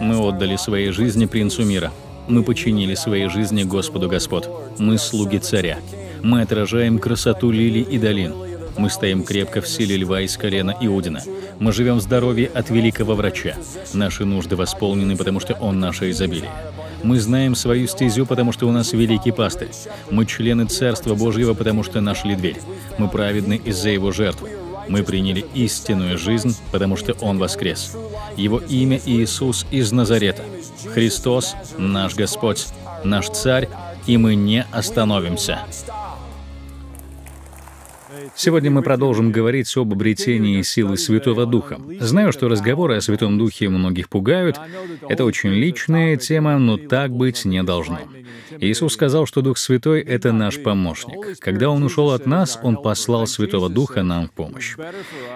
Мы отдали свои жизни принцу мира. Мы починили свои жизни Господу Господ. Мы слуги царя. Мы отражаем красоту лили и долин. Мы стоим крепко в силе льва из колена Иудина. Мы живем в здоровье от великого врача. Наши нужды восполнены, потому что он наше изобилие. Мы знаем свою стезю, потому что у нас великий пастырь. Мы члены Царства Божьего, потому что нашли дверь. Мы праведны из-за его жертвы. Мы приняли истинную жизнь, потому что Он воскрес. Его имя Иисус из Назарета. Христос — наш Господь, наш Царь, и мы не остановимся. Сегодня мы продолжим говорить об обретении силы Святого Духа. Знаю, что разговоры о Святом Духе многих пугают. Это очень личная тема, но так быть не должно. Иисус сказал, что Дух Святой — это наш помощник. Когда Он ушел от нас, Он послал Святого Духа нам в помощь.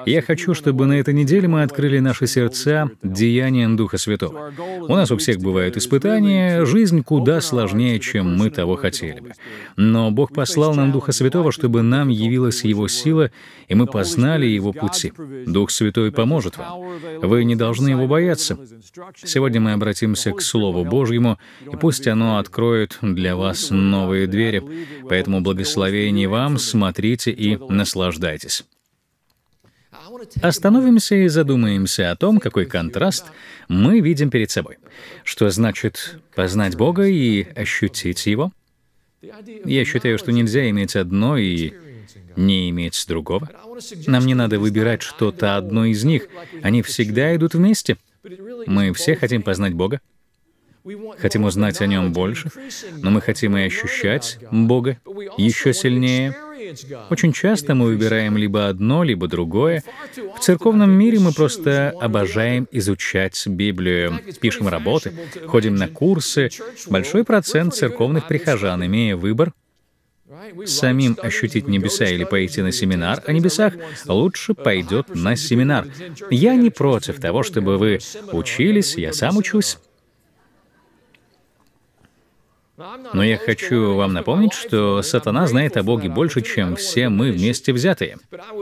Я хочу, чтобы на этой неделе мы открыли наши сердца деянием Духа Святого. У нас у всех бывают испытания, жизнь куда сложнее, чем мы того хотели бы. Но Бог послал нам Духа Святого, чтобы нам явилась Его его сила, и мы познали Его пути. Дух Святой поможет вам. Вы не должны Его бояться. Сегодня мы обратимся к Слову Божьему, и пусть оно откроет для вас новые двери. Поэтому благословение вам, смотрите и наслаждайтесь. Остановимся и задумаемся о том, какой контраст мы видим перед собой. Что значит познать Бога и ощутить Его? Я считаю, что нельзя иметь одно и не иметь другого? Нам не надо выбирать что-то одно из них. Они всегда идут вместе. Мы все хотим познать Бога. Хотим узнать о Нем больше, но мы хотим и ощущать Бога еще сильнее. Очень часто мы выбираем либо одно, либо другое. В церковном мире мы просто обожаем изучать Библию, пишем работы, ходим на курсы. Большой процент церковных прихожан, имея выбор, самим ощутить небеса или пойти на семинар о небесах, лучше пойдет на семинар. Я не против того, чтобы вы учились, я сам учусь. Но я хочу вам напомнить, что сатана знает о Боге больше, чем все мы вместе взятые.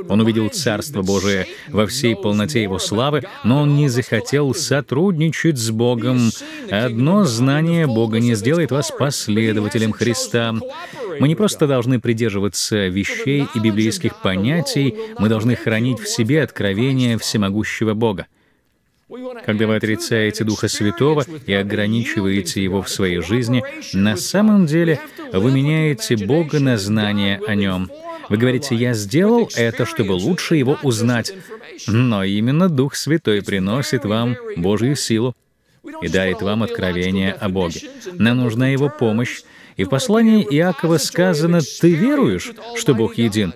Он увидел Царство Божие во всей полноте его славы, но он не захотел сотрудничать с Богом. Одно знание Бога не сделает вас последователем Христа. Мы не просто должны придерживаться вещей и библейских понятий, мы должны хранить в себе откровение всемогущего Бога. Когда вы отрицаете Духа Святого и ограничиваете Его в своей жизни, на самом деле вы меняете Бога на знание о Нем. Вы говорите, «Я сделал это, чтобы лучше Его узнать». Но именно Дух Святой приносит вам Божью силу и дарит вам откровение о Боге. Нам нужна Его помощь, и в послании Иакова сказано, «Ты веруешь, что Бог един?»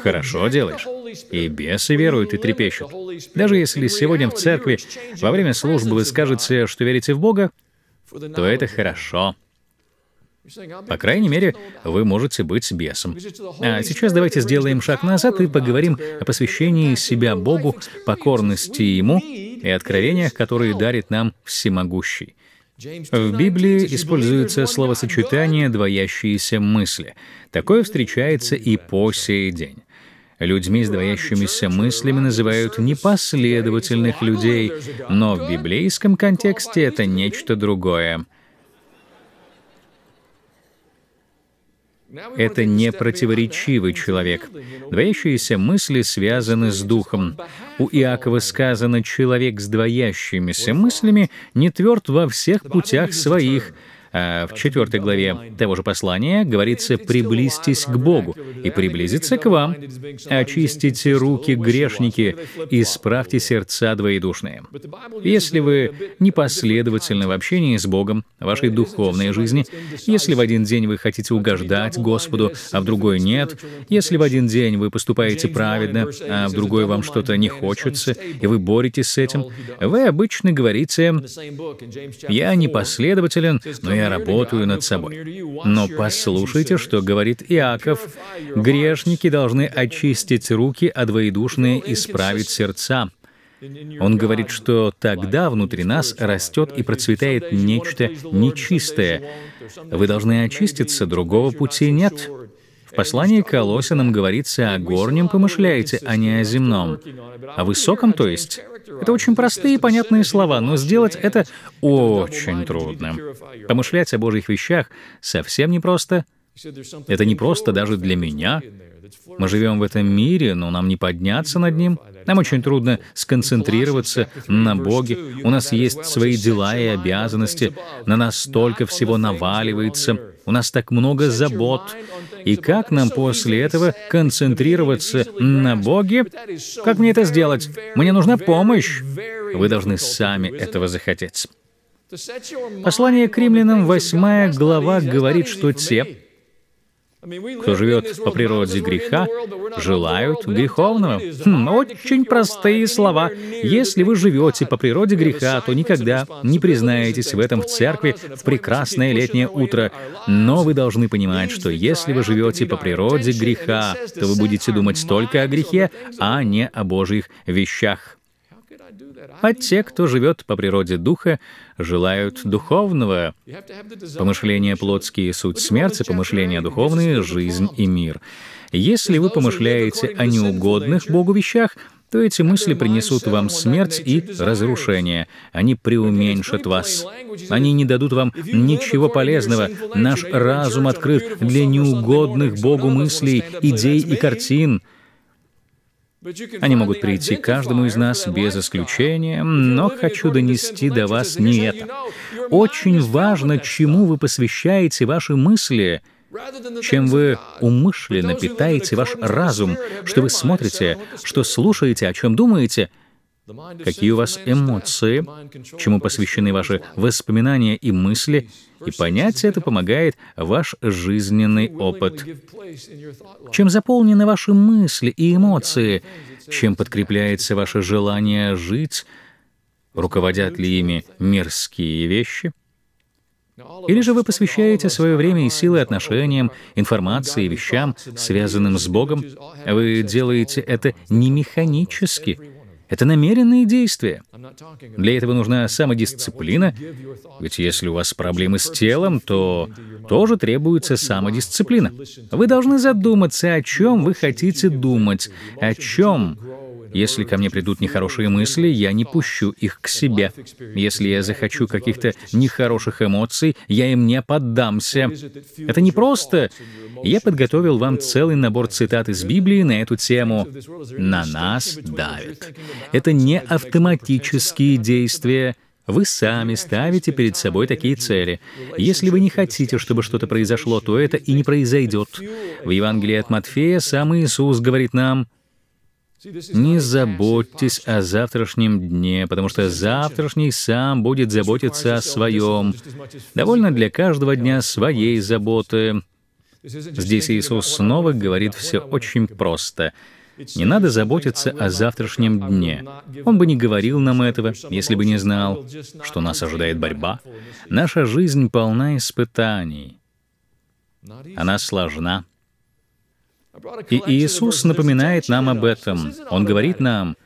Хорошо делаешь. И бесы веруют и трепещут. Даже если сегодня в церкви во время службы вы скажете, что верите в Бога, то это хорошо. По крайней мере, вы можете быть бесом. А сейчас давайте сделаем шаг назад и поговорим о посвящении себя Богу, покорности Ему и откровениях, которые дарит нам Всемогущий. В Библии используется словосочетание «двоящиеся мысли». Такое встречается и по сей день. Людьми с двоящимися мыслями называют непоследовательных людей, но в библейском контексте это нечто другое — это не противоречивый человек. Двоящиеся мысли связаны с духом. У Иакова сказано, человек с двоящимися мыслями не тверд во всех путях своих, а в четвертой главе того же послания говорится «приблизьтесь к Богу и приблизиться к вам, очистите руки грешники, и исправьте сердца двоедушные». Если вы непоследовательны в общении с Богом, в вашей духовной жизни, если в один день вы хотите угождать Господу, а в другой нет, если в один день вы поступаете праведно, а в другой вам что-то не хочется, и вы боретесь с этим, вы обычно говорите «Я непоследователен, но я я работаю над собой. Но послушайте, что говорит Иаков. Грешники должны очистить руки, а двоедушные исправить сердца. Он говорит, что тогда внутри нас растет и процветает нечто нечистое. Вы должны очиститься, другого пути нет. В послании к Колосинам говорится о горнем помышляете, а не о земном. О высоком, то есть? Это очень простые и понятные слова, но сделать это очень трудно. Помышлять о Божьих вещах совсем непросто. Это не просто даже для меня. Мы живем в этом мире, но нам не подняться над ним. Нам очень трудно сконцентрироваться на Боге. У нас есть свои дела и обязанности. На нас столько всего наваливается у нас так много забот. И как нам после этого концентрироваться на Боге? Как мне это сделать? Мне нужна помощь. Вы должны сами этого захотеть. Послание к римлянам, 8 глава, говорит, что те, кто живет по природе греха, желают греховного. Хм, хм очень простые слова. Если вы живете по природе греха, то никогда не признаетесь в этом в церкви в прекрасное летнее утро. Но вы должны понимать, что если вы живете по природе греха, то вы будете думать только о грехе, а не о Божьих вещах а те, кто живет по природе духа, желают духовного. Помышления плотские — суть смерти, помышления духовные — жизнь и мир. Если вы помышляете о неугодных Богу вещах, то эти мысли принесут вам смерть и разрушение. Они преуменьшат вас. Они не дадут вам ничего полезного. Наш разум открыт для неугодных Богу мыслей, идей и картин — они могут прийти каждому из нас без исключения, но хочу донести до вас не это. Очень важно, чему вы посвящаете ваши мысли, чем вы умышленно питаете ваш разум, что вы смотрите, что слушаете, о чем думаете — какие у вас эмоции, чему посвящены ваши воспоминания и мысли, и понять это помогает ваш жизненный опыт. Чем заполнены ваши мысли и эмоции, чем подкрепляется ваше желание жить, руководят ли ими мирские вещи — или же вы посвящаете свое время и силы отношениям, информации, и вещам, связанным с Богом? Вы делаете это не механически, это намеренные действия. Для этого нужна самодисциплина, ведь если у вас проблемы с телом, то тоже требуется самодисциплина. Вы должны задуматься, о чем вы хотите думать, о чем если ко мне придут нехорошие мысли, я не пущу их к себе. Если я захочу каких-то нехороших эмоций, я им не поддамся. Это не просто. Я подготовил вам целый набор цитат из Библии на эту тему. На нас давит. Это не автоматические действия, вы сами ставите перед собой такие цели. Если вы не хотите, чтобы что-то произошло, то это и не произойдет. В Евангелии от Матфея сам Иисус говорит нам, не заботьтесь о завтрашнем дне, потому что завтрашний сам будет заботиться о своем. Довольно для каждого дня своей заботы. Здесь Иисус снова говорит все очень просто. Не надо заботиться о завтрашнем дне. Он бы не говорил нам этого, если бы не знал, что нас ожидает борьба. Наша жизнь полна испытаний. Она сложна. И Иисус напоминает нам об этом. Он говорит нам,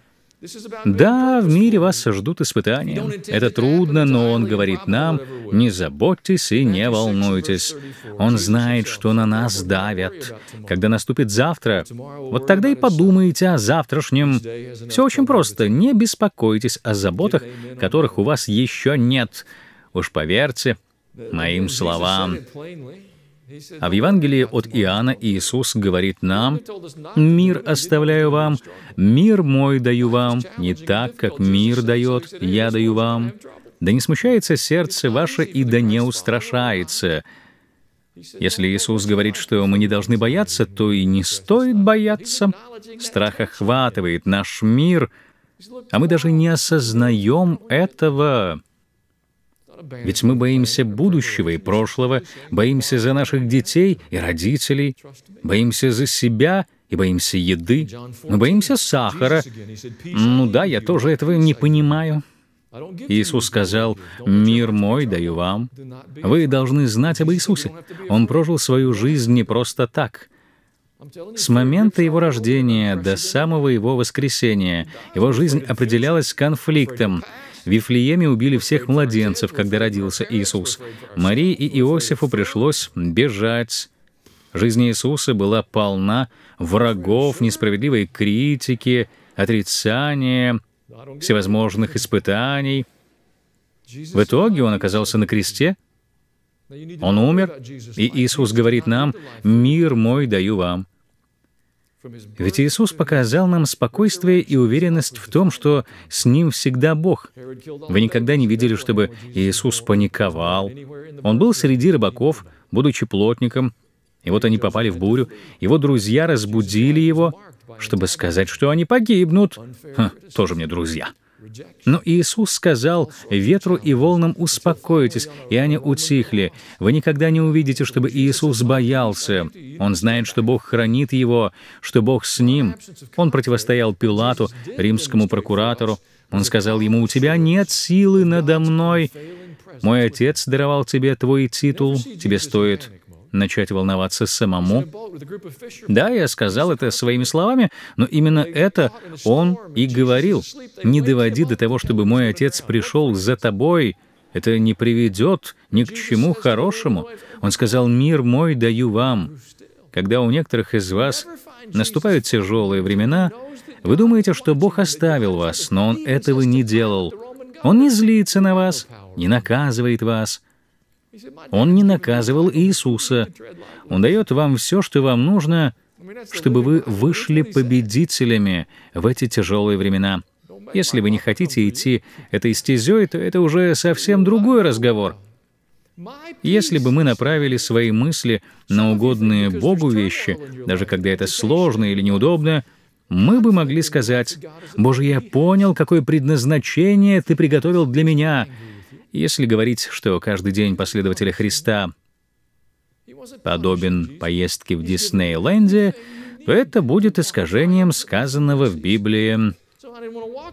да, в мире вас ждут испытания. Это трудно, но Он говорит нам, не заботьтесь и не волнуйтесь. Он знает, что на нас давят. Когда наступит завтра, вот тогда и подумайте о завтрашнем. Все очень просто. Не беспокойтесь о заботах, которых у вас еще нет. Уж поверьте моим словам. А в Евангелии от Иоанна Иисус говорит нам, «Мир оставляю вам, мир мой даю вам, не так, как мир дает, я даю вам. Да не смущается сердце ваше и да не устрашается». Если Иисус говорит, что мы не должны бояться, то и не стоит бояться. Страх охватывает наш мир, а мы даже не осознаем этого. Ведь мы боимся будущего и прошлого, боимся за наших детей и родителей, боимся за себя и боимся еды, мы боимся сахара. Ну да, я тоже этого не понимаю. Иисус сказал, «Мир мой даю вам». Вы должны знать об Иисусе. Он прожил свою жизнь не просто так. С момента его рождения до самого его воскресения его жизнь определялась конфликтом. В Вифлееме убили всех младенцев, когда родился Иисус. Марии и Иосифу пришлось бежать. Жизнь Иисуса была полна врагов, несправедливой критики, отрицания, всевозможных испытаний. В итоге он оказался на кресте, он умер, и Иисус говорит нам, «Мир мой даю вам». Ведь Иисус показал нам спокойствие и уверенность в том, что с Ним всегда Бог. Вы никогда не видели, чтобы Иисус паниковал. Он был среди рыбаков, будучи плотником, и вот они попали в бурю. Его друзья разбудили его, чтобы сказать, что они погибнут. Ха, тоже мне друзья. Но Иисус сказал ветру и волнам «Успокойтесь», и они утихли. Вы никогда не увидите, чтобы Иисус боялся. Он знает, что Бог хранит его, что Бог с ним. Он противостоял Пилату, римскому прокуратору. Он сказал ему, «У тебя нет силы надо мной. Мой отец даровал тебе твой титул. Тебе стоит начать волноваться самому. Да, я сказал это своими словами, но именно это он и говорил. «Не доводи до того, чтобы мой отец пришел за тобой». Это не приведет ни к чему хорошему. Он сказал, «Мир мой даю вам». Когда у некоторых из вас наступают тяжелые времена, вы думаете, что Бог оставил вас, но Он этого не делал. Он не злится на вас, не наказывает вас. Он не наказывал Иисуса. Он дает вам все, что вам нужно, чтобы вы вышли победителями в эти тяжелые времена. Если вы не хотите идти этой стезей, то это уже совсем другой разговор. Если бы мы направили свои мысли на угодные Богу вещи, даже когда это сложно или неудобно, мы бы могли сказать, «Боже, я понял, какое предназначение Ты приготовил для меня. Если говорить, что каждый день последователя Христа подобен поездке в Диснейленде, то это будет искажением сказанного в Библии.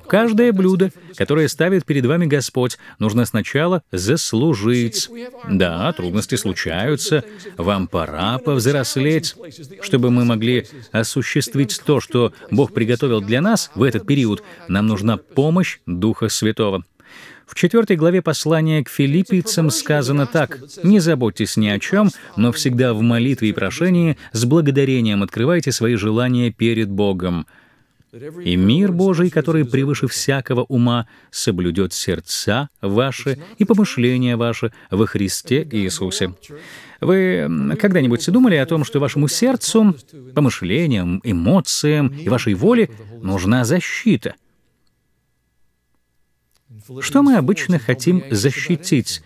Каждое блюдо, которое ставит перед вами Господь, нужно сначала заслужить. Да, трудности случаются, вам пора повзрослеть. Чтобы мы могли осуществить то, что Бог приготовил для нас в этот период, нам нужна помощь Духа Святого. В четвертой главе послания к филиппийцам сказано так, «Не заботьтесь ни о чем, но всегда в молитве и прошении с благодарением открывайте свои желания перед Богом». И мир Божий, который превыше всякого ума, соблюдет сердца ваши и помышления ваши во Христе Иисусе. Вы когда-нибудь думали о том, что вашему сердцу, помышлениям, эмоциям и вашей воле нужна защита — что мы обычно хотим защитить?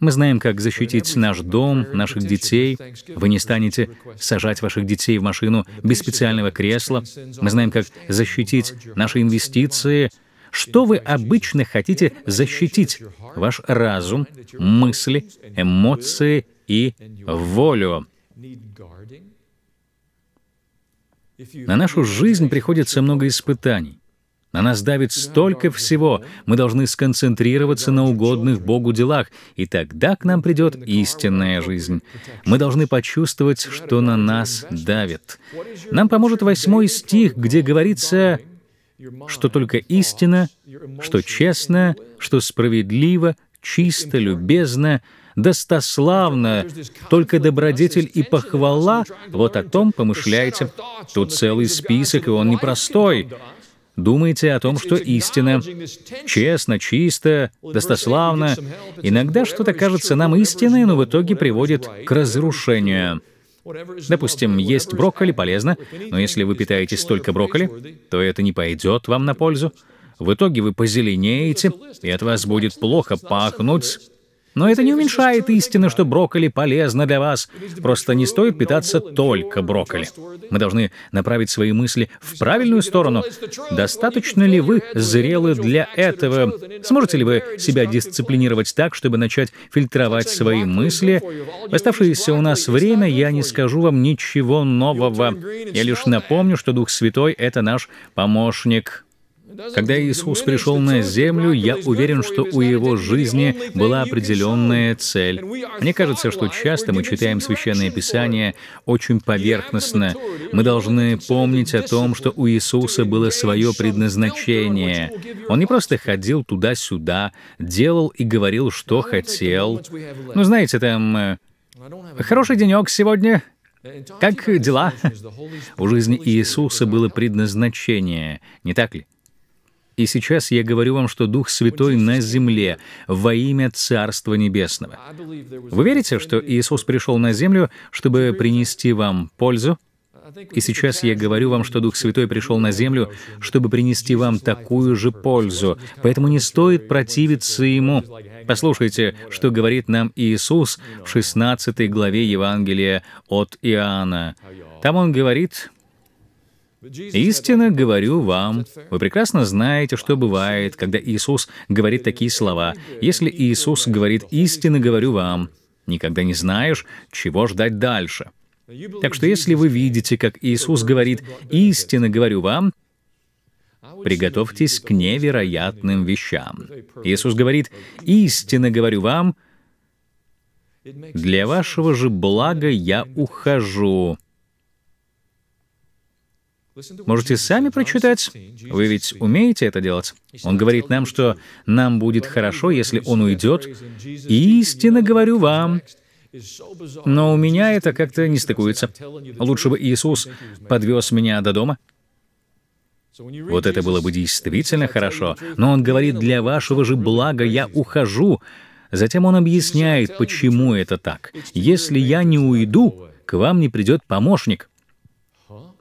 Мы знаем, как защитить наш дом, наших детей. Вы не станете сажать ваших детей в машину без специального кресла. Мы знаем, как защитить наши инвестиции. Что вы обычно хотите защитить? Ваш разум, мысли, эмоции и волю. На нашу жизнь приходится много испытаний. На нас давит столько всего, мы должны сконцентрироваться на угодных Богу делах, и тогда к нам придет истинная жизнь. Мы должны почувствовать, что на нас давит. Нам поможет восьмой стих, где говорится что только истина, что честно, что справедливо, чисто, любезно, достославно, только добродетель и похвала, вот о том помышляете? Тут целый список, и он непростой думаете о том, что истина, честно, чисто, достославно. Иногда что-то кажется нам истиной, но в итоге приводит к разрушению. Допустим, есть брокколи полезно, но если вы питаетесь только брокколи, то это не пойдет вам на пользу. В итоге вы позеленеете, и от вас будет плохо пахнуть. Но это не уменьшает истины, что брокколи полезно для вас. Просто не стоит питаться только брокколи. Мы должны направить свои мысли в правильную сторону. Достаточно ли вы зрелы для этого? Сможете ли вы себя дисциплинировать так, чтобы начать фильтровать свои мысли? В оставшееся у нас время я не скажу вам ничего нового. Я лишь напомню, что Дух Святой — это наш помощник. Когда Иисус пришел на землю, я уверен, что у его жизни была определенная цель. Мне кажется, что часто мы читаем Священное Писание очень поверхностно. Мы должны помнить о том, что у Иисуса было свое предназначение. Он не просто ходил туда-сюда, делал и говорил, что хотел. Ну, знаете, там... Э, «Хороший денек сегодня», как дела? У жизни Иисуса было предназначение, не так ли? И сейчас я говорю вам, что Дух Святой на земле во имя Царства Небесного. Вы верите, что Иисус пришел на землю, чтобы принести вам пользу? И сейчас я говорю вам, что Дух Святой пришел на землю, чтобы принести вам такую же пользу. Поэтому не стоит противиться Ему. Послушайте, что говорит нам Иисус в 16 главе Евангелия от Иоанна. Там Он говорит, Истинно говорю вам, вы прекрасно знаете, что бывает, когда Иисус говорит такие слова. Если Иисус говорит «истинно говорю вам», никогда не знаешь, чего ждать дальше. Так что если вы видите, как Иисус говорит «истинно говорю вам», приготовьтесь к невероятным вещам. Иисус говорит «истинно говорю вам», «Для вашего же блага я ухожу». Можете сами прочитать. Вы ведь умеете это делать. Он говорит нам, что нам будет хорошо, если он уйдет. Истинно говорю вам, но у меня это как-то не стыкуется. Лучше бы Иисус подвез меня до дома. Вот это было бы действительно хорошо. Но он говорит, для вашего же блага я ухожу. Затем он объясняет, почему это так. Если я не уйду, к вам не придет помощник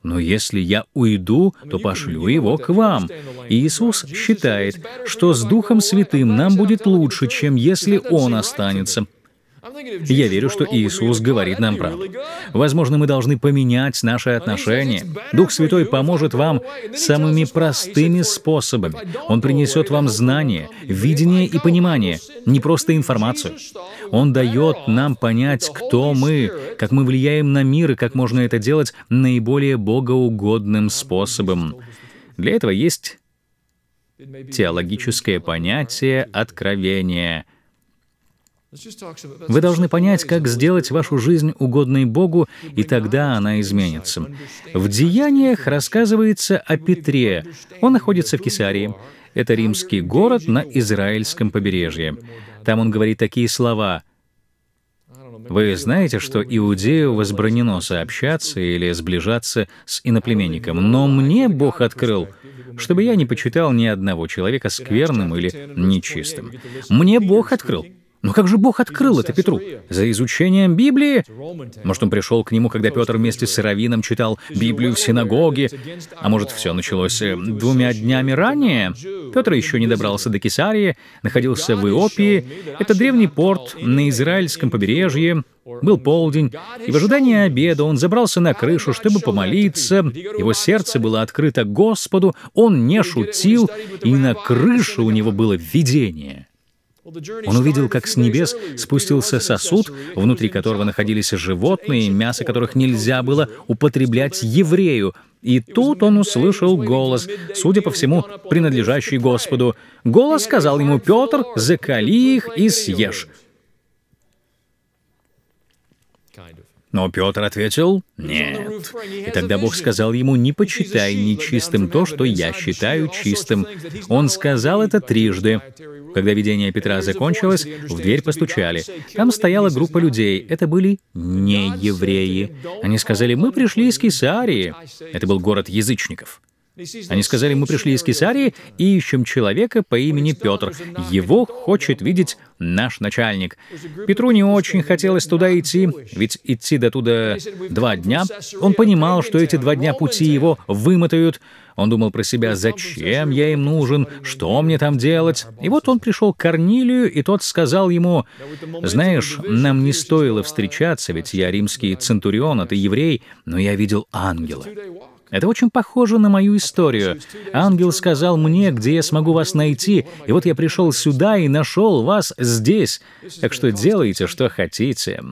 но если я уйду, то пошлю его к вам. И Иисус считает, что с Духом Святым нам будет лучше, чем если он останется. Я верю, что Иисус говорит нам правду. Возможно, мы должны поменять наши отношения. Дух Святой поможет вам самыми простыми способами. Он принесет вам знания, видение и понимание, не просто информацию. Он дает нам понять, кто мы, как мы влияем на мир и как можно это делать наиболее богоугодным способом. Для этого есть теологическое понятие откровения — вы должны понять, как сделать вашу жизнь угодной Богу, и тогда она изменится. В «Деяниях» рассказывается о Петре. Он находится в Кесарии. Это римский город на израильском побережье. Там он говорит такие слова. Вы знаете, что иудею возбранено сообщаться или сближаться с иноплеменником, но мне Бог открыл, чтобы я не почитал ни одного человека скверным или нечистым. Мне Бог открыл. Но как же Бог открыл это Петру? За изучением Библии? Может, он пришел к нему, когда Петр вместе с Сыровином читал Библию в синагоге? А может, все началось э, двумя днями ранее? Петр еще не добрался до Кесарии, находился в Иопии. Это древний порт на израильском побережье. Был полдень, и в ожидании обеда он забрался на крышу, чтобы помолиться. Его сердце было открыто Господу, он не шутил, и на крыше у него было видение — он увидел, как с небес спустился сосуд, внутри которого находились животные, мясо которых нельзя было употреблять еврею. И тут он услышал голос, судя по всему, принадлежащий Господу. Голос сказал ему, «Петр, закали их и съешь». Но Петр ответил «нет». И тогда Бог сказал ему «не почитай нечистым то, что я считаю чистым». Он сказал это трижды. Когда видение Петра закончилось, в дверь постучали. Там стояла группа людей. Это были не евреи. Они сказали «мы пришли из Кесарии». Это был город язычников. Они сказали, мы пришли из Кесарии и ищем человека по имени Петр. Его хочет видеть наш начальник. Петру не очень хотелось туда идти, ведь идти до туда два дня. Он понимал, что эти два дня пути его вымотают. Он думал про себя, зачем я им нужен, что мне там делать. И вот он пришел к Корнилию, и тот сказал ему, знаешь, нам не стоило встречаться, ведь я римский центурион, а ты еврей, но я видел ангела. Это очень похоже на мою историю. Ангел сказал мне, где я смогу вас найти, и вот я пришел сюда и нашел вас здесь. Так что делайте, что хотите.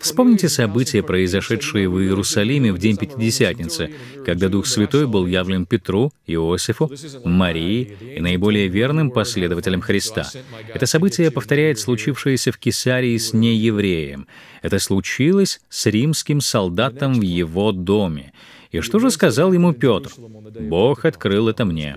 Вспомните события, произошедшие в Иерусалиме в день Пятидесятницы, когда Дух Святой был явлен Петру, Иосифу, Марии и наиболее верным последователям Христа. Это событие повторяет случившееся в Кесарии с неевреем. Это случилось с римским солдатом в его доме. И что же сказал ему Петр? «Бог открыл это мне».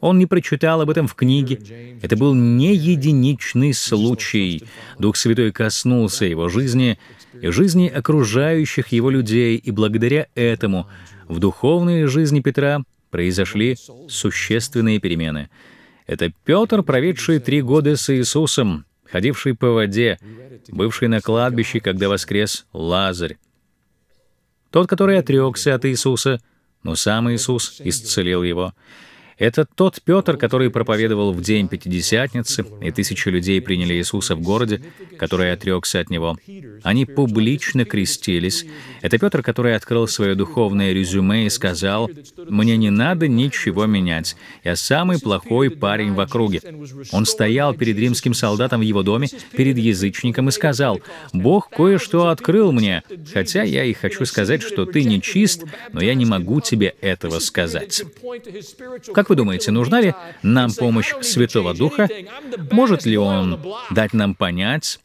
Он не прочитал об этом в книге. Это был не единичный случай. Дух Святой коснулся его жизни и жизни окружающих его людей, и благодаря этому в духовной жизни Петра произошли существенные перемены. Это Петр, проведший три года с Иисусом, ходивший по воде, бывший на кладбище, когда воскрес Лазарь, тот, который отрекся от Иисуса, но сам Иисус исцелил его. Это тот Петр, который проповедовал в день Пятидесятницы, и тысячи людей приняли Иисуса в городе, который отрекся от Него. Они публично крестились. Это Петр, который открыл свое духовное резюме и сказал, «Мне не надо ничего менять. Я самый плохой парень в округе». Он стоял перед римским солдатом в его доме, перед язычником, и сказал, «Бог кое-что открыл мне, хотя я и хочу сказать, что ты не чист, но я не могу тебе этого сказать». Как вы думаете, нужна ли нам помощь Святого Духа? Может ли Он дать нам понять,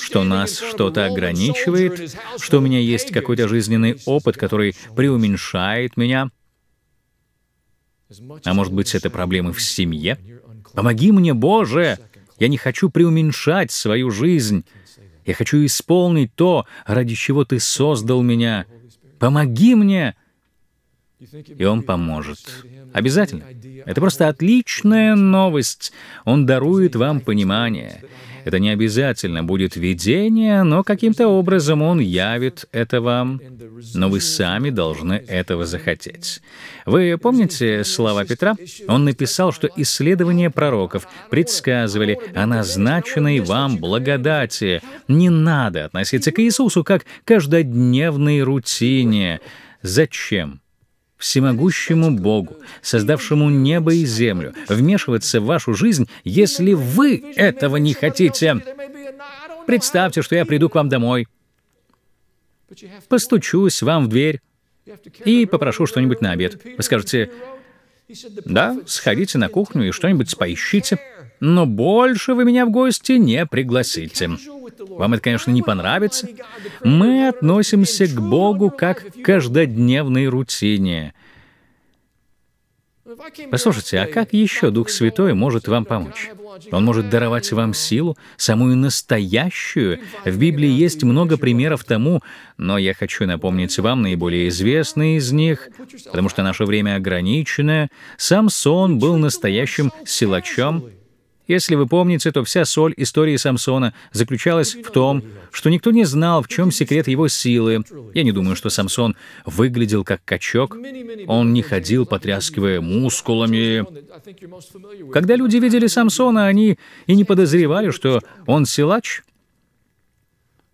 что нас что-то ограничивает, что у меня есть какой-то жизненный опыт, который преуменьшает меня. А может быть, это проблемы в семье? Помоги мне, Боже! Я не хочу преуменьшать свою жизнь. Я хочу исполнить то, ради чего Ты создал меня. Помоги мне! и он поможет. Обязательно. Это просто отличная новость. Он дарует вам понимание. Это не обязательно будет видение, но каким-то образом он явит это вам. Но вы сами должны этого захотеть. Вы помните слова Петра? Он написал, что исследования пророков предсказывали о назначенной вам благодати. Не надо относиться к Иисусу как к каждодневной рутине. Зачем? всемогущему Богу, создавшему небо и землю, вмешиваться в вашу жизнь, если вы этого не хотите. Представьте, что я приду к вам домой, постучусь вам в дверь и попрошу что-нибудь на обед. Вы скажете, да, сходите на кухню и что-нибудь поищите но больше вы меня в гости не пригласите. Вам это, конечно, не понравится. Мы относимся к Богу как к каждодневной рутине. Послушайте, а как еще Дух Святой может вам помочь? Он может даровать вам силу, самую настоящую. В Библии есть много примеров тому, но я хочу напомнить вам наиболее известные из них, потому что наше время ограничено. Самсон был настоящим силачом, если вы помните, то вся соль истории Самсона заключалась в том, что никто не знал, в чем секрет его силы. Я не думаю, что Самсон выглядел как качок. Он не ходил, потряскивая мускулами. Когда люди видели Самсона, они и не подозревали, что он силач —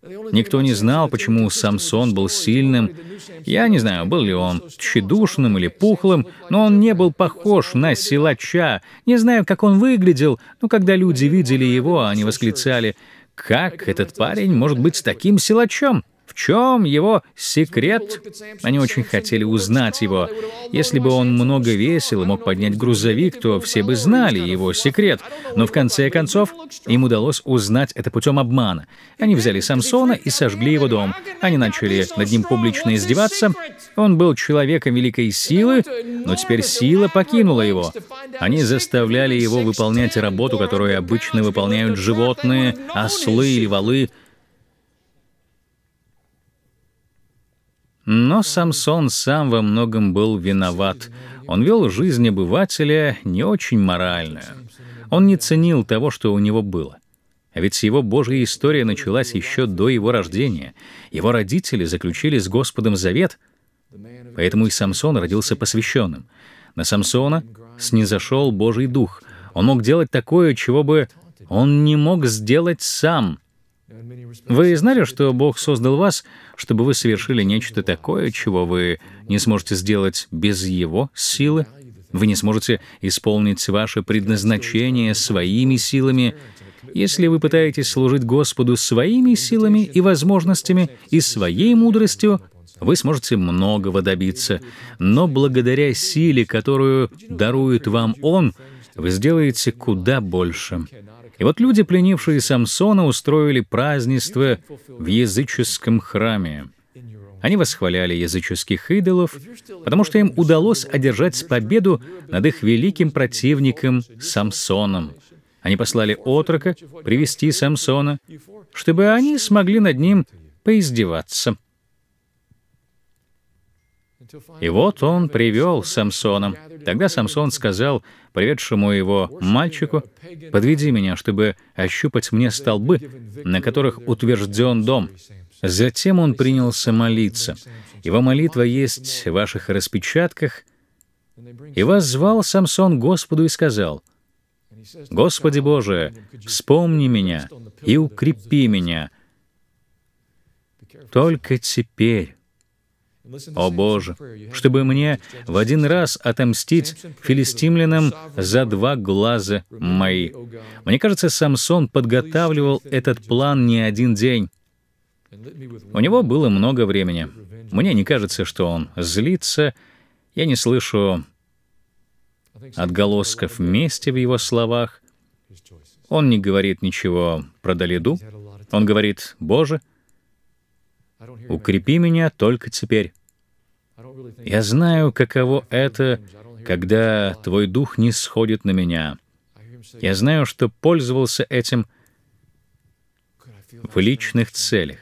Никто не знал, почему Самсон был сильным. Я не знаю, был ли он тщедушным или пухлым, но он не был похож на силача. Не знаю, как он выглядел, но когда люди видели его, они восклицали, «Как этот парень может быть таким силачом?» В чем его секрет? Они очень хотели узнать его. Если бы он много весил и мог поднять грузовик, то все бы знали его секрет. Но в конце концов им удалось узнать это путем обмана. Они взяли Самсона и сожгли его дом. Они начали над ним публично издеваться. Он был человеком великой силы, но теперь сила покинула его. Они заставляли его выполнять работу, которую обычно выполняют животные, ослы или валы, Но Самсон сам во многом был виноват. Он вел жизнь обывателя не очень моральную. Он не ценил того, что у него было. А ведь его Божья история началась еще до его рождения. Его родители заключили с Господом завет, поэтому и Самсон родился посвященным. На Самсона снизошел Божий Дух. Он мог делать такое, чего бы он не мог сделать сам — вы знали, что Бог создал вас, чтобы вы совершили нечто такое, чего вы не сможете сделать без Его силы? Вы не сможете исполнить ваше предназначение своими силами, если вы пытаетесь служить Господу своими силами и возможностями и своей мудростью, вы сможете многого добиться. Но благодаря силе, которую дарует вам Он, вы сделаете куда больше. И вот люди, пленившие Самсона, устроили празднество в языческом храме. Они восхваляли языческих идолов, потому что им удалось одержать победу над их великим противником Самсоном. Они послали отрока привести Самсона, чтобы они смогли над ним поиздеваться. И вот он привел Самсона. Тогда Самсон сказал приведшему его мальчику, «Подведи меня, чтобы ощупать мне столбы, на которых утвержден дом». Затем он принялся молиться. Его молитва есть в ваших распечатках. И воззвал Самсон Господу и сказал, «Господи Боже, вспомни меня и укрепи меня, только теперь, «О Боже, чтобы мне в один раз отомстить филистимлянам за два глаза мои». Мне кажется, Самсон подготавливал этот план не один день. У него было много времени. Мне не кажется, что он злится. Я не слышу отголосков мести в его словах. Он не говорит ничего про Далиду. Он говорит, «Боже, укрепи меня только теперь». Я знаю, каково это, когда твой дух не сходит на меня. Я знаю, что пользовался этим в личных целях.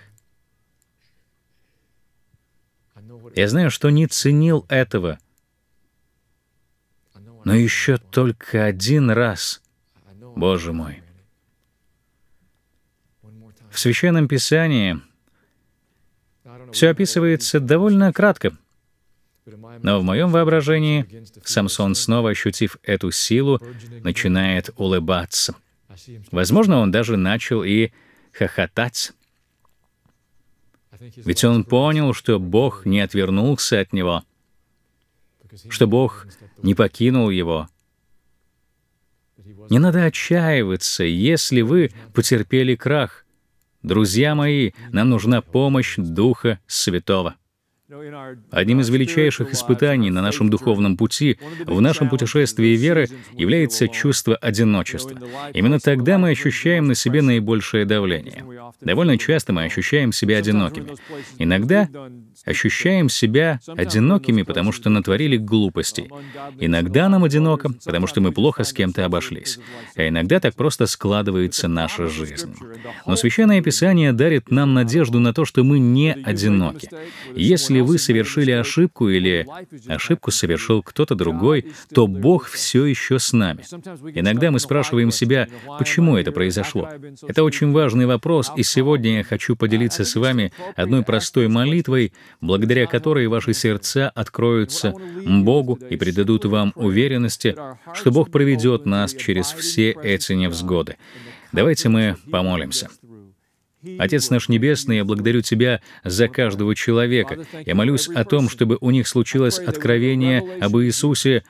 Я знаю, что не ценил этого. Но еще только один раз, Боже мой. В Священном Писании все описывается довольно кратко. Но в моем воображении Самсон, снова ощутив эту силу, начинает улыбаться. Возможно, он даже начал и хохотать. Ведь он понял, что Бог не отвернулся от него, что Бог не покинул его. Не надо отчаиваться, если вы потерпели крах. Друзья мои, нам нужна помощь Духа Святого. Одним из величайших испытаний на нашем духовном пути, в нашем путешествии веры, является чувство одиночества. Именно тогда мы ощущаем на себе наибольшее давление. Довольно часто мы ощущаем себя одинокими. Иногда ощущаем себя одинокими, потому что натворили глупостей. Иногда нам одиноко, потому что мы плохо с кем-то обошлись. А иногда так просто складывается наша жизнь. Но Священное Писание дарит нам надежду на то, что мы не одиноки. Если если вы совершили ошибку или ошибку совершил кто-то другой, то Бог все еще с нами. Иногда мы спрашиваем себя, почему это произошло. Это очень важный вопрос, и сегодня я хочу поделиться с вами одной простой молитвой, благодаря которой ваши сердца откроются Богу и придадут вам уверенности, что Бог проведет нас через все эти невзгоды. Давайте мы помолимся. Отец наш Небесный, я благодарю Тебя за каждого человека. Я молюсь о том, чтобы у них случилось откровение об Иисусе,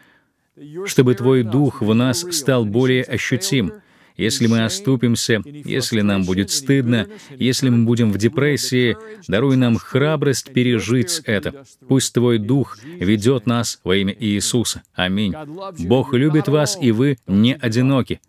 чтобы Твой Дух в нас стал более ощутим. Если мы оступимся, если нам будет стыдно, если мы будем в депрессии, даруй нам храбрость пережить это. Пусть Твой Дух ведет нас во имя Иисуса. Аминь. Бог любит вас, и вы не одиноки.